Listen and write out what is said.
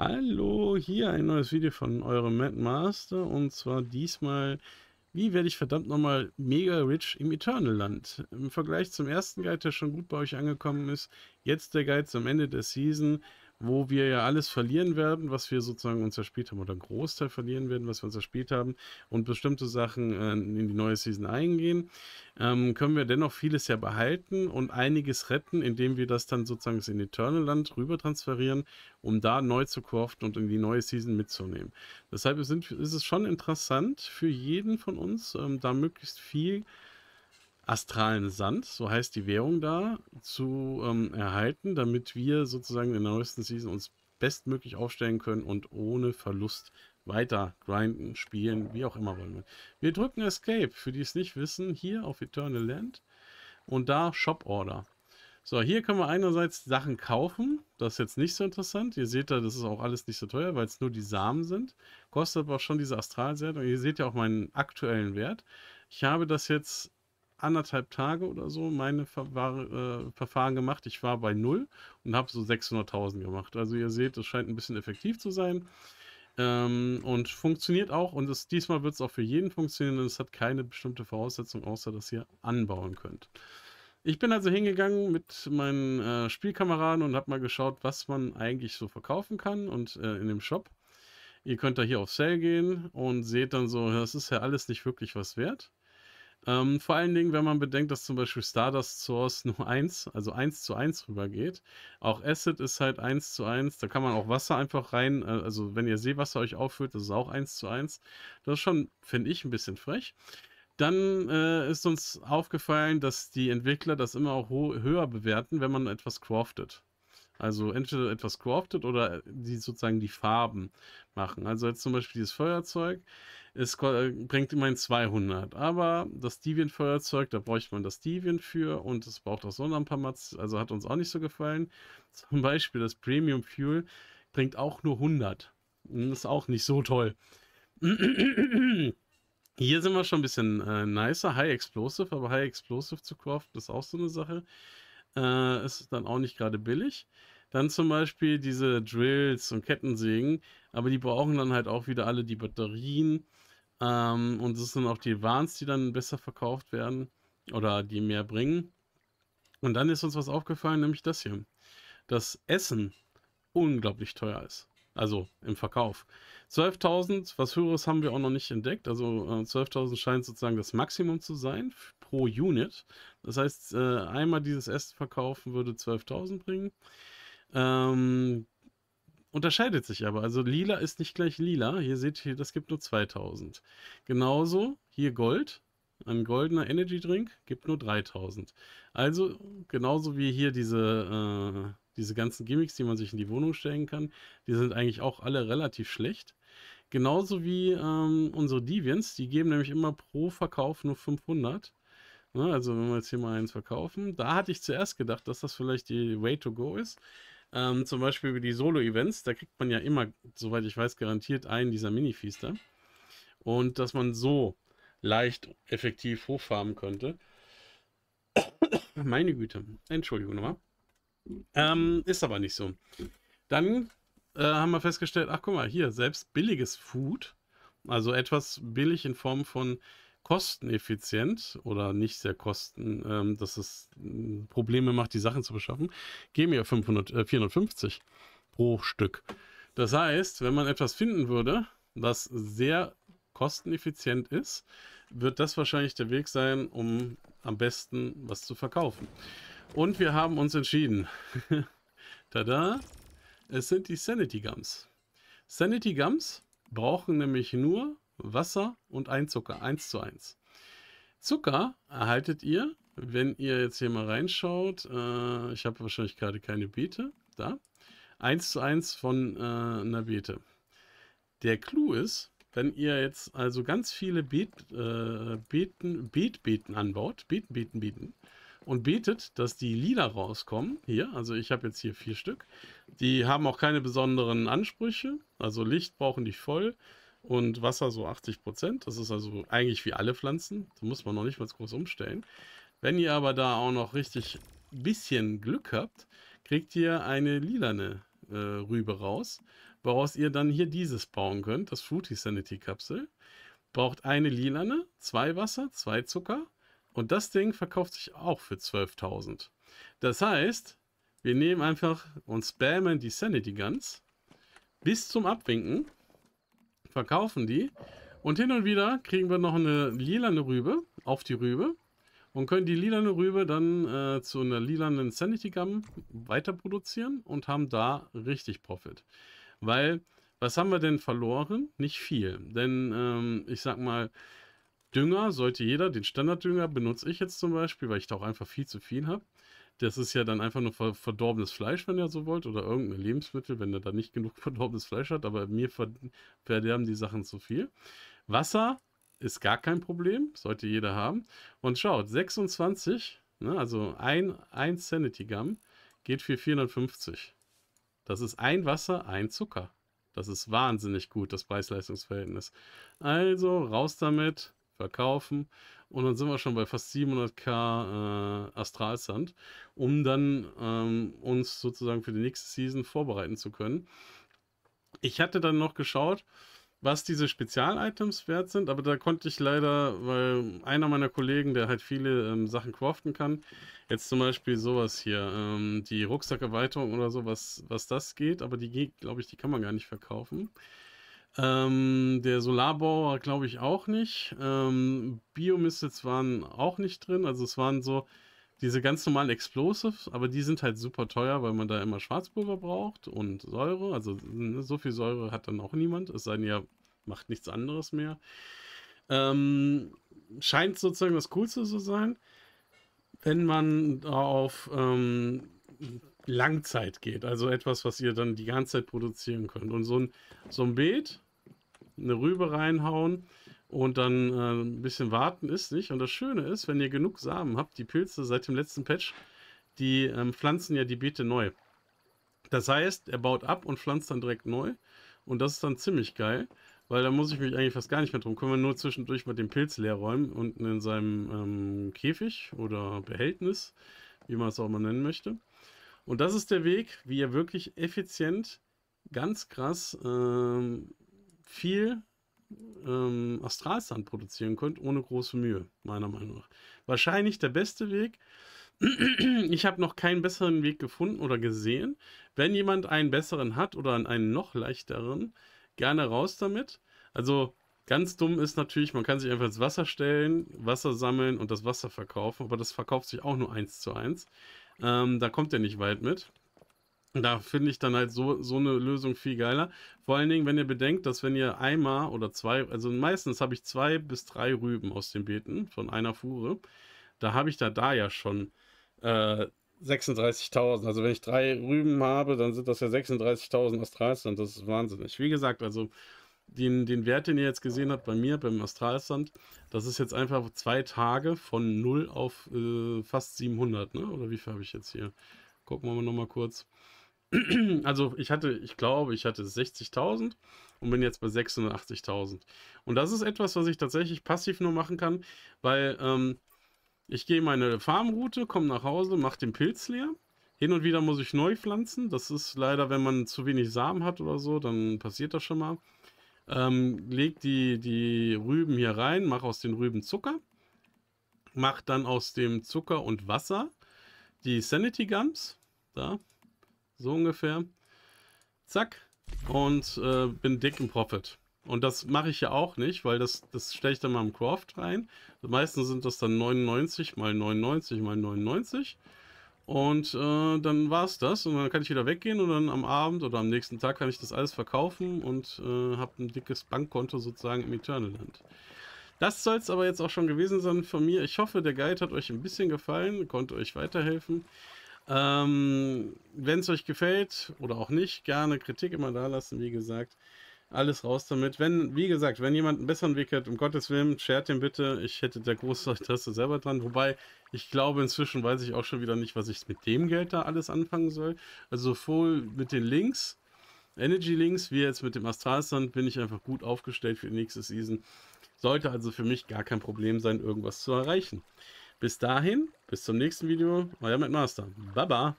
Hallo, hier ein neues Video von eurem Mad Master und zwar diesmal, wie werde ich verdammt nochmal mega rich im Eternal Land? Im Vergleich zum ersten Guide, der schon gut bei euch angekommen ist, jetzt der Guide zum Ende der Season, wo wir ja alles verlieren werden, was wir sozusagen uns erspielt haben, oder einen Großteil verlieren werden, was wir uns erspielt haben, und bestimmte Sachen äh, in die neue Season eingehen, ähm, können wir dennoch vieles ja behalten und einiges retten, indem wir das dann sozusagen in Eternal Land rüber transferieren, um da neu zu craften und in die neue Season mitzunehmen. Deshalb sind, ist es schon interessant für jeden von uns, ähm, da möglichst viel zu astralen Sand, so heißt die Währung da, zu ähm, erhalten, damit wir sozusagen in der neuesten Season uns bestmöglich aufstellen können und ohne Verlust weiter grinden, spielen, wie auch immer wollen wir. Wir drücken Escape, für die es nicht wissen, hier auf Eternal Land und da Shop Order. So, hier können wir einerseits Sachen kaufen. Das ist jetzt nicht so interessant. Ihr seht da, das ist auch alles nicht so teuer, weil es nur die Samen sind. Kostet aber schon diese Astralseite. Und ihr seht ja auch meinen aktuellen Wert. Ich habe das jetzt anderthalb Tage oder so meine Verwahr, äh, Verfahren gemacht. Ich war bei null und habe so 600.000 gemacht. Also ihr seht, das scheint ein bisschen effektiv zu sein. Ähm, und funktioniert auch und es, diesmal wird es auch für jeden funktionieren und es hat keine bestimmte Voraussetzung, außer dass ihr anbauen könnt. Ich bin also hingegangen mit meinen äh, Spielkameraden und habe mal geschaut, was man eigentlich so verkaufen kann und äh, in dem Shop. Ihr könnt da hier auf Sale gehen und seht dann so, das ist ja alles nicht wirklich was wert. Ähm, vor allen Dingen, wenn man bedenkt, dass zum Beispiel Stardust Source nur 1, also 1 zu 1 rübergeht. Auch Acid ist halt 1 zu 1. Da kann man auch Wasser einfach rein. Äh, also, wenn ihr Seewasser euch auffüllt, das ist auch 1 zu 1. Das ist schon, finde ich, ein bisschen frech. Dann äh, ist uns aufgefallen, dass die Entwickler das immer auch höher bewerten, wenn man etwas craftet. Also entweder etwas craftet oder äh, die sozusagen die Farben machen. Also jetzt zum Beispiel dieses Feuerzeug. Es äh, bringt immerhin 200. Aber das Deviant-Feuerzeug, da bräuchte man das Deviant für und es braucht auch so ein paar Mats, also hat uns auch nicht so gefallen. Zum Beispiel das Premium Fuel bringt auch nur 100. Hm, ist auch nicht so toll. Hier sind wir schon ein bisschen äh, nicer. High Explosive, aber High Explosive zu kaufen ist auch so eine Sache. Äh, ist dann auch nicht gerade billig. Dann zum Beispiel diese Drills und Kettensägen, aber die brauchen dann halt auch wieder alle die Batterien. Ähm, und es sind auch die Warns, die dann besser verkauft werden oder die mehr bringen. Und dann ist uns was aufgefallen, nämlich das hier. Das Essen unglaublich teuer ist. Also im Verkauf. 12.000, was höheres haben wir auch noch nicht entdeckt. Also 12.000 äh, scheint sozusagen das Maximum zu sein pro Unit. Das heißt, äh, einmal dieses Essen verkaufen würde 12.000 bringen. Ähm, unterscheidet sich aber. Also lila ist nicht gleich lila. Hier seht ihr, das gibt nur 2000. Genauso hier Gold. Ein goldener Energy Drink gibt nur 3000. Also genauso wie hier diese, äh, diese ganzen Gimmicks, die man sich in die Wohnung stellen kann, die sind eigentlich auch alle relativ schlecht. Genauso wie ähm, unsere Deviants, die geben nämlich immer pro Verkauf nur 500. Ne, also wenn wir jetzt hier mal eins verkaufen, da hatte ich zuerst gedacht, dass das vielleicht die Way to Go ist. Ähm, zum Beispiel über die Solo-Events, da kriegt man ja immer, soweit ich weiß, garantiert einen dieser Mini-Fiester. Und dass man so leicht effektiv hochfarmen könnte. Meine Güte, Entschuldigung nochmal. Ähm, ist aber nicht so. Dann äh, haben wir festgestellt, ach guck mal, hier, selbst billiges Food, also etwas billig in Form von kosteneffizient oder nicht sehr kosten, ähm, dass es hm, Probleme macht, die Sachen zu beschaffen, geben wir 500, äh, 450 pro Stück. Das heißt, wenn man etwas finden würde, was sehr kosteneffizient ist, wird das wahrscheinlich der Weg sein, um am besten was zu verkaufen. Und wir haben uns entschieden. Tada! Es sind die Sanity Gums. Sanity Gums brauchen nämlich nur Wasser und ein Zucker, 1 zu 1. Zucker erhaltet ihr, wenn ihr jetzt hier mal reinschaut, äh, ich habe wahrscheinlich gerade keine Beete, da, 1 zu 1 von äh, einer Beete. Der Clou ist, wenn ihr jetzt also ganz viele Beet, äh, Beeten, Beetbeeten anbaut, Beeten, Beeten, Beeten, und betet, dass die Lieder rauskommen. Hier, also ich habe jetzt hier vier Stück. Die haben auch keine besonderen Ansprüche. Also Licht brauchen die voll und Wasser so 80 Prozent. Das ist also eigentlich wie alle Pflanzen. Da muss man noch nicht mal groß umstellen. Wenn ihr aber da auch noch richtig bisschen Glück habt, kriegt ihr eine lilane äh, Rübe raus, woraus ihr dann hier dieses bauen könnt, das Fruity Sanity Kapsel. Braucht eine lilane, zwei Wasser, zwei Zucker und das Ding verkauft sich auch für 12.000. Das heißt, wir nehmen einfach und spammen die Sanity Guns bis zum Abwinken verkaufen die. Und hin und wieder kriegen wir noch eine lilane Rübe auf die Rübe und können die lilane Rübe dann äh, zu einer lilanen Sanity Gum weiter produzieren und haben da richtig Profit. Weil, was haben wir denn verloren? Nicht viel. Denn, ähm, ich sag mal, Dünger sollte jeder, den Standarddünger benutze ich jetzt zum Beispiel, weil ich da auch einfach viel zu viel habe das ist ja dann einfach nur verdorbenes Fleisch, wenn ihr so wollt, oder irgendein Lebensmittel, wenn ihr da nicht genug verdorbenes Fleisch hat, aber mir verderben die Sachen zu viel. Wasser ist gar kein Problem, sollte jeder haben. Und schaut, 26, ne, also ein, ein Sanity Gum geht für 450. Das ist ein Wasser, ein Zucker. Das ist wahnsinnig gut, das Preis-Leistungs-Verhältnis. Also raus damit, verkaufen. Und dann sind wir schon bei fast 700k äh, Astral um dann ähm, uns sozusagen für die nächste Season vorbereiten zu können. Ich hatte dann noch geschaut, was diese Spezial-Items wert sind, aber da konnte ich leider, weil einer meiner Kollegen, der halt viele ähm, Sachen craften kann, jetzt zum Beispiel sowas hier, ähm, die Rucksackerweiterung oder so, was, was das geht, aber die, glaube ich, die kann man gar nicht verkaufen. Ähm, der Solarbauer glaube ich auch nicht. Ähm, Biomissets waren auch nicht drin. Also es waren so diese ganz normalen Explosives, aber die sind halt super teuer, weil man da immer Schwarzpulver braucht und Säure. Also ne, so viel Säure hat dann auch niemand. Es sei denn, ja, macht nichts anderes mehr. Ähm, scheint sozusagen das Coolste zu sein, wenn man auf ähm, Langzeit geht. Also etwas, was ihr dann die ganze Zeit produzieren könnt. Und so ein, so ein Beet eine Rübe reinhauen und dann äh, ein bisschen warten ist nicht. Und das Schöne ist, wenn ihr genug Samen habt, die Pilze seit dem letzten Patch, die ähm, pflanzen ja die Beete neu. Das heißt, er baut ab und pflanzt dann direkt neu. Und das ist dann ziemlich geil, weil da muss ich mich eigentlich fast gar nicht mehr drum kümmern. Nur zwischendurch mal den Pilz leer räumen unten in seinem ähm, Käfig oder Behältnis, wie man es auch mal nennen möchte. Und das ist der Weg, wie ihr wirklich effizient, ganz krass ähm, viel ähm, Astralsand produzieren könnt, ohne große Mühe, meiner Meinung nach. Wahrscheinlich der beste Weg. Ich habe noch keinen besseren Weg gefunden oder gesehen. Wenn jemand einen besseren hat oder einen noch leichteren, gerne raus damit. Also ganz dumm ist natürlich, man kann sich einfach ins Wasser stellen, Wasser sammeln und das Wasser verkaufen, aber das verkauft sich auch nur eins zu eins. Ähm, da kommt er nicht weit mit. Da finde ich dann halt so, so eine Lösung viel geiler. Vor allen Dingen, wenn ihr bedenkt, dass wenn ihr einmal oder zwei, also meistens habe ich zwei bis drei Rüben aus den Beeten von einer Fuhre, da habe ich da, da ja schon äh, 36.000. Also wenn ich drei Rüben habe, dann sind das ja 36.000 Astralsand. Das ist wahnsinnig. Wie gesagt, also den, den Wert, den ihr jetzt gesehen habt bei mir, beim Astralsand, das ist jetzt einfach zwei Tage von 0 auf äh, fast 700. Ne? Oder wie viel habe ich jetzt hier? Gucken wir mal nochmal kurz. also ich hatte, ich glaube, ich hatte 60.000 und bin jetzt bei 86.000. Und das ist etwas, was ich tatsächlich passiv nur machen kann, weil ähm, ich gehe meine Farmroute, komme nach Hause, mache den Pilz leer. Hin und wieder muss ich neu pflanzen. Das ist leider, wenn man zu wenig Samen hat oder so, dann passiert das schon mal. Ähm, leg die, die Rüben hier rein, mache aus den Rüben Zucker. Mach dann aus dem Zucker und Wasser die Sanity Gums. Da, so ungefähr. Zack. Und äh, bin dick im Profit. Und das mache ich ja auch nicht, weil das, das stelle ich dann mal im Craft rein. Also meistens sind das dann 99 mal 99 mal 99. Und äh, dann war es das. Und dann kann ich wieder weggehen und dann am Abend oder am nächsten Tag kann ich das alles verkaufen und äh, habe ein dickes Bankkonto sozusagen im Eternalland. Das soll es aber jetzt auch schon gewesen sein von mir. Ich hoffe, der Guide hat euch ein bisschen gefallen, konnte euch weiterhelfen. Ähm, Wenn es euch gefällt oder auch nicht, gerne Kritik immer da lassen, wie gesagt. Alles raus damit. Wenn, wie gesagt, wenn jemand einen besseren Weg hat, um Gottes Willen, shared den bitte. Ich hätte da großes Interesse selber dran. Wobei, ich glaube, inzwischen weiß ich auch schon wieder nicht, was ich mit dem Geld da alles anfangen soll. Also sowohl mit den Links, Energy Links, wie jetzt mit dem Astralstand, bin ich einfach gut aufgestellt für die nächste Season. Sollte also für mich gar kein Problem sein, irgendwas zu erreichen. Bis dahin, bis zum nächsten Video, euer Master. Baba.